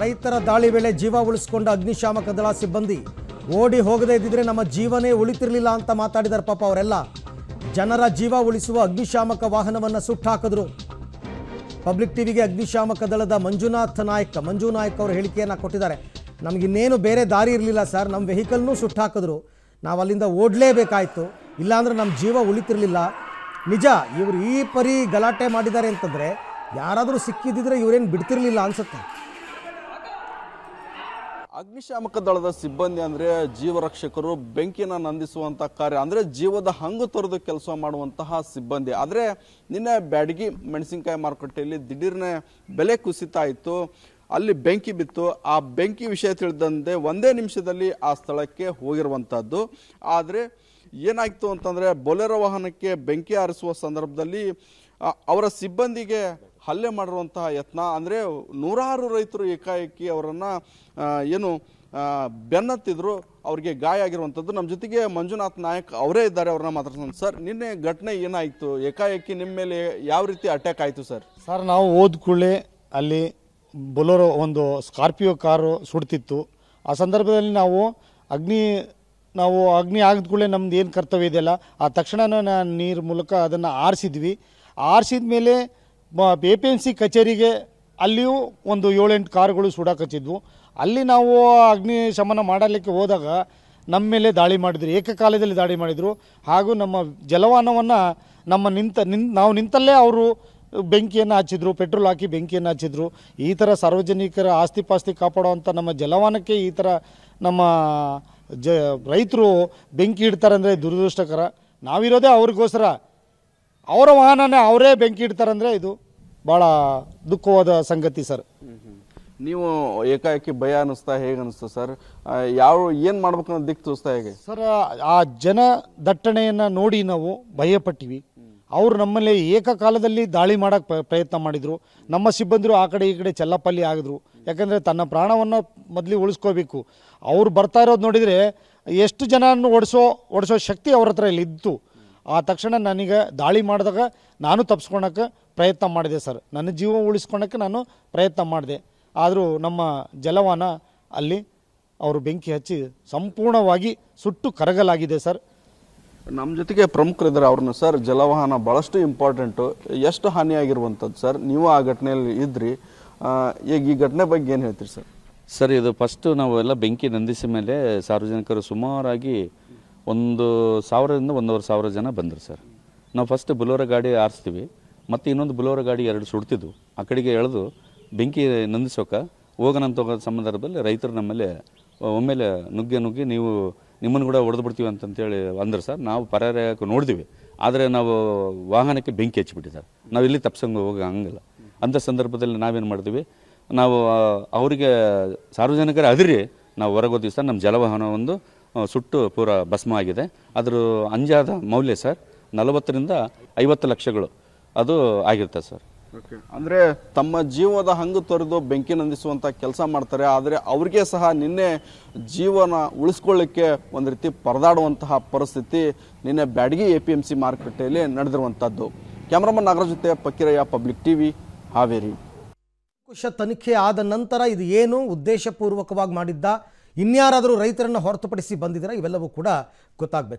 ರೈತರ ದಾಳಿ ವೇಳೆ ಜೀವ ಉಳಿಸ್ಕೊಂಡ ಅಗ್ನಿಶಾಮಕ ದಳ ಸಿಬ್ಬಂದಿ ಓಡಿ ಹೋಗದೇ ಇದ್ದಿದ್ರೆ ನಮ್ಮ ಜೀವನೇ ಉಳಿತಿರ್ಲಿಲ್ಲ ಅಂತ ಮಾತಾಡಿದಾರೆ ಪಾಪ ಅವರೆಲ್ಲ ಜನರ ಜೀವ ಉಳಿಸುವ ಅಗ್ನಿಶಾಮಕ ವಾಹನವನ್ನು ಹಾಕಿದ್ರು ಪಬ್ಲಿಕ್ ಟಿವಿಗೆ ಅಗ್ನಿಶಾಮಕ ದಳದ ಮಂಜುನಾಥ್ ನಾಯ್ಕ ಮಂಜು ನಾಯಕ್ ಅವರು ಹೇಳಿಕೆಯನ್ನು ಕೊಟ್ಟಿದ್ದಾರೆ ನಮಗಿನ್ನೇನು ಬೇರೆ ದಾರಿ ಇರಲಿಲ್ಲ ಸರ್ ನಮ್ಮ ವೆಹಿಕಲ್ನೂ ಹಾಕಿದ್ರು ನಾವು ಅಲ್ಲಿಂದ ಓಡಲೇಬೇಕಾಯಿತು ಇಲ್ಲಾಂದ್ರೆ ನಮ್ಮ ಜೀವ ಉಳಿತಿರಲಿಲ್ಲ ನಿಜ ಇವರು ಈ ಪರಿ ಗಲಾಟೆ ಮಾಡಿದ್ದಾರೆ ಅಂತಂದರೆ ಯಾರಾದರೂ ಸಿಕ್ಕಿದ್ದಿದ್ರೆ ಇವರೇನು ಬಿಡ್ತಿರ್ಲಿಲ್ಲ ಅನ್ಸುತ್ತೆ ಅಗ್ನಿಶಾಮಕ ದಳದ ಸಿಬ್ಬಂದಿ ಅಂದರೆ ಜೀವರಕ್ಷಕರು ಬೆಂಕಿನ ನಂದಿಸುವಂಥ ಕಾರ್ಯ ಅಂದರೆ ಜೀವದ ಹಂಗು ತೊರೆದು ಕೆಲಸ ಮಾಡುವಂತಹ ಸಿಬ್ಬಂದಿ ಆದರೆ ನಿನ್ನೆ ಬ್ಯಾಡಗಿ ಮೆಣಸಿನ್ಕಾಯಿ ಮಾರುಕಟ್ಟೆಯಲ್ಲಿ ದಿಢೀರ್ನೇ ಬೆಲೆ ಕುಸಿತ ಇತ್ತು ಅಲ್ಲಿ ಬೆಂಕಿ ಬಿತ್ತು ಆ ಬೆಂಕಿ ವಿಷಯ ತಿಳಿದಂತೆ ಒಂದೇ ನಿಮಿಷದಲ್ಲಿ ಆ ಸ್ಥಳಕ್ಕೆ ಹೋಗಿರುವಂಥದ್ದು ಆದರೆ ಏನಾಯಿತು ಅಂತಂದರೆ ಬೊಲೆರೋ ವಾಹನಕ್ಕೆ ಬೆಂಕಿ ಆರಿಸುವ ಸಂದರ್ಭದಲ್ಲಿ ಅವರ ಸಿಬ್ಬಂದಿಗೆ ಹಲ್ಲೆ ಮಾಡಿರುವಂತಹ ಯತ್ನ ಅಂದರೆ ನೂರಾರು ರೈತರು ಏಕಾಏಕಿ ಅವರನ್ನು ಏನು ಬೆನ್ನತ್ತಿದ್ರು ಅವರಿಗೆ ಗಾಯ ಆಗಿರುವಂಥದ್ದು ನಮ್ಮ ಜೊತೆಗೆ ಮಂಜುನಾಥ್ ನಾಯಕ್ ಅವರೇ ಇದ್ದಾರೆ ಅವ್ರನ್ನ ಮಾತ್ರ ಸರ್ ನಿನ್ನೆ ಘಟನೆ ಏನಾಯಿತು ಏಕಾಏಕಿ ನಿಮ್ಮ ಮೇಲೆ ಯಾವ ರೀತಿ ಅಟ್ಯಾಕ್ ಆಯಿತು ಸರ್ ಸರ್ ನಾವು ಹೋದ ಕೂಡಲೇ ಅಲ್ಲಿ ಬೊಲೋರೋ ಒಂದು ಸ್ಕಾರ್ಪಿಯೋ ಕಾರು ಸುಡ್ತಿತ್ತು ಆ ಸಂದರ್ಭದಲ್ಲಿ ನಾವು ಅಗ್ನಿ ನಾವು ಅಗ್ನಿ ಆಗಿದ ಕೂಡಲೇ ನಮ್ದು ಏನು ಕರ್ತವ್ಯ ಇದೆಯಲ್ಲ ಆ ತಕ್ಷಣ ನೀರು ಮೂಲಕ ಅದನ್ನು ಆರಿಸಿದ್ವಿ ಆರಿಸಿದ ಮೇಲೆ ಬಿ ಪಿ ಎಮ್ ಸಿ ಕಚೇರಿಗೆ ಅಲ್ಲಿಯೂ ಒಂದು ಏಳೆಂಟು ಕಾರುಗಳು ಸುಡಾಕಚ್ಚಿದ್ವು ಅಲ್ಲಿ ನಾವು ಅಗ್ನಿಶಮನ ಮಾಡಲಿಕ್ಕೆ ಹೋದಾಗ ನಮ್ಮ ಮೇಲೆ ದಾಳಿ ಮಾಡಿದ್ರು ಏಕಕಾಲದಲ್ಲಿ ದಾಳಿ ಮಾಡಿದರು ಹಾಗೂ ನಮ್ಮ ಜಲವಾನವನ್ನು ನಮ್ಮ ನಿಂತ ನಿನ್ ನಾವು ನಿಂತಲ್ಲೇ ಅವರು ಬೆಂಕಿಯನ್ನು ಹಚ್ಚಿದ್ರು ಪೆಟ್ರೋಲ್ ಹಾಕಿ ಬೆಂಕಿಯನ್ನು ಹಚ್ಚಿದ್ರು ಈ ಥರ ಸಾರ್ವಜನಿಕರ ಆಸ್ತಿ ಪಾಸ್ತಿ ಕಾಪಾಡುವಂಥ ನಮ್ಮ ಜಲವಾನಕ್ಕೆ ಈ ಥರ ನಮ್ಮ ಜ ರೈತರು ಬೆಂಕಿ ಇಡ್ತಾರೆ ಅಂದರೆ ದುರದೃಷ್ಟಕರ ನಾವಿರೋದೇ ಅವ್ರಿಗೋಸ್ಕರ ಅವರ ವಾಹನನೇ ಅವರೇ ಬೆಂಕಿ ಇಡ್ತಾರಂದರೆ ಇದು ಭಾಳ ದುಃಖವಾದ ಸಂಗತಿ ಸರ್ ನೀವು ಏಕಾಏಕಿ ಭಯ ಅನ್ನಿಸ್ತಾ ಹೇಗೆ ಅನ್ನಿಸ್ತು ಸರ್ ಯಾವ ಏನು ಮಾಡ್ಬೇಕು ಅನ್ನೋ ದಿಕ್ಕು ತೋರಿಸ್ತಾ ಹೇಗೆ ಸರ್ ಆ ಜನ ದಟ್ಟಣೆಯನ್ನು ನೋಡಿ ನಾವು ಭಯಪಟ್ಟಿವಿ ಅವರು ನಮ್ಮಲ್ಲಿ ಏಕಕಾಲದಲ್ಲಿ ದಾಳಿ ಮಾಡೋಕ್ಕೆ ಪ್ರಯತ್ನ ಮಾಡಿದರು ನಮ್ಮ ಸಿಬ್ಬಂದಿರು ಆ ಕಡೆ ಈ ಕಡೆ ಚೆಲ್ಲಪಲ್ಲಿ ಆಗಿದ್ರು ಯಾಕಂದರೆ ತನ್ನ ಪ್ರಾಣವನ್ನು ಮೊದಲು ಉಳಿಸ್ಕೋಬೇಕು ಅವ್ರು ಬರ್ತಾ ಇರೋದು ನೋಡಿದರೆ ಎಷ್ಟು ಜನ ಓಡಿಸೋ ಓಡಿಸೋ ಶಕ್ತಿ ಅವ್ರ ಹತ್ರ ಇಲ್ಲಿ ಇತ್ತು ಆ ತಕ್ಷಣ ನನಗೆ ದಾಳಿ ಮಾಡಿದಾಗ ನಾನು ತಪ್ಪಿಸ್ಕೊಳಕ್ಕೆ ಪ್ರಯತ್ನ ಮಾಡಿದೆ ಸರ್ ನನ್ನ ಜೀವ ಉಳಿಸ್ಕೊಳಕ್ಕೆ ನಾನು ಪ್ರಯತ್ನ ಮಾಡಿದೆ ಆದರೂ ನಮ್ಮ ಜಲವಾನ ಅಲ್ಲಿ ಅವರು ಬೆಂಕಿ ಹಚ್ಚಿ ಸಂಪೂರ್ಣವಾಗಿ ಸುಟ್ಟು ಕರಗಲಾಗಿದೆ ಸರ್ ನಮ್ಮ ಜೊತೆಗೆ ಪ್ರಮುಖರಿದ್ದಾರೆ ಅವ್ರನ್ನ ಸರ್ ಜಲವಾಹನ ಭಾಳಷ್ಟು ಇಂಪಾರ್ಟೆಂಟು ಎಷ್ಟು ಹಾನಿಯಾಗಿರುವಂಥದ್ದು ಸರ್ ನೀವು ಆ ಘಟನೆಯಲ್ಲಿ ಇದ್ರಿ ಈಗ ಈ ಘಟನೆ ಬಗ್ಗೆ ಏನು ಹೇಳ್ತೀರಿ ಸರ್ ಸರ್ ಇದು ಫಸ್ಟು ನಾವೆಲ್ಲ ಬೆಂಕಿ ನಂದಿಸಿದ ಮೇಲೆ ಸಾರ್ವಜನಿಕರು ಸುಮಾರಾಗಿ ಒಂದು ಸಾವಿರದಿಂದ ಒಂದೂವರೆ ಸಾವಿರ ಜನ ಬಂದರು ಸರ್ ನಾವು ಫಸ್ಟ್ ಬುಲೋರ ಗಾಡಿ ಆರಿಸ್ತೀವಿ ಮತ್ತು ಇನ್ನೊಂದು ಬುಲೋರ ಗಾಡಿ ಎರಡು ಸುಡ್ತಿದ್ವು ಆ ಕಡೆಗೆ ಎಳೆದು ಬೆಂಕಿ ನಂದಿಸೋಕೆ ಹೋಗೋಣಂತ ಹೋಗೋ ಸಂದರ್ಭದಲ್ಲಿ ರೈತರು ನಮ್ಮಲ್ಲಿ ಒಮ್ಮೆಲೆ ನುಗ್ಗೆ ನುಗ್ಗಿ ನೀವು ನಿಮ್ಮನ್ನು ಕೂಡ ಹೊಡೆದು ಬಿಡ್ತೀವಿ ಅಂತಂತೇಳಿ ಅಂದರು ಸರ್ ನಾವು ಪರಾರಕ್ಕೆ ನೋಡಿದ್ವಿ ಆದರೆ ನಾವು ವಾಹನಕ್ಕೆ ಬೆಂಕಿ ಹಚ್ಚಿಬಿಟ್ಟು ಸರ್ ನಾವು ಇಲ್ಲಿ ತಪ್ಸಂಗೆ ಹೋಗೋ ಹಂಗಿಲ್ಲ ಅಂಥ ಸಂದರ್ಭದಲ್ಲಿ ನಾವೇನು ಮಾಡ್ತೀವಿ ನಾವು ಅವರಿಗೆ ಸಾರ್ವಜನಿಕರ ಅದಿರಿ ನಾವು ಹೊರಗೋತೀವಿ ಸರ್ ನಮ್ಮ ಜಲವಾಹನ ಒಂದು ಸುಟ್ಟು ಪೂರ ಭಸ್ಮ ಆಗಿದೆ ಅದರ ಅಂಜಾದ ಮೌಲ್ಯ ಸರ್ ನಲವತ್ತರಿಂದ ಐವತ್ತು ಲಕ್ಷಗಳು ಅದು ಆಗಿರುತ್ತೆ ಸರ್ ಅಂದರೆ ತಮ್ಮ ಜೀವದ ಹಂಗು ತೊರೆದು ಬೆಂಕಿ ನಂದಿಸುವಂಥ ಕೆಲಸ ಮಾಡ್ತಾರೆ ಆದರೆ ಅವ್ರಿಗೆ ಸಹ ನಿನ್ನೆ ಜೀವನ ಉಳಿಸ್ಕೊಳ್ಳಿಕ್ಕೆ ಒಂದು ರೀತಿ ಪರದಾಡುವಂತಹ ಪರಿಸ್ಥಿತಿ ನಿನ್ನೆ Byadgi A P M C ಮಾರುಕಟ್ಟೆಯಲ್ಲಿ ನಡೆದಿರುವಂಥದ್ದು ಕ್ಯಾಮ್ರಾಮನ್ ನಗರ ಜೊತೆ ಪಕ್ಕಿರಯ್ಯ ಪಬ್ಲಿಕ್ ಟಿ ವಿ ಹಾವೇರಿ ಕುಶ ತನಿಖೆ ಆದ ನಂತರ ಇದು ಏನು ಉದ್ದೇಶಪೂರ್ವಕವಾಗಿ ಮಾಡಿದ್ದ ಇನ್ಯಾರಾದರೂ ರೈತರನ್ನು ಹೊರತುಪಡಿಸಿ ಬಂದಿದ್ದೀರಾ ಇವೆಲ್ಲವೂ ಕೂಡ ಗೊತ್ತಾಗಬೇಕು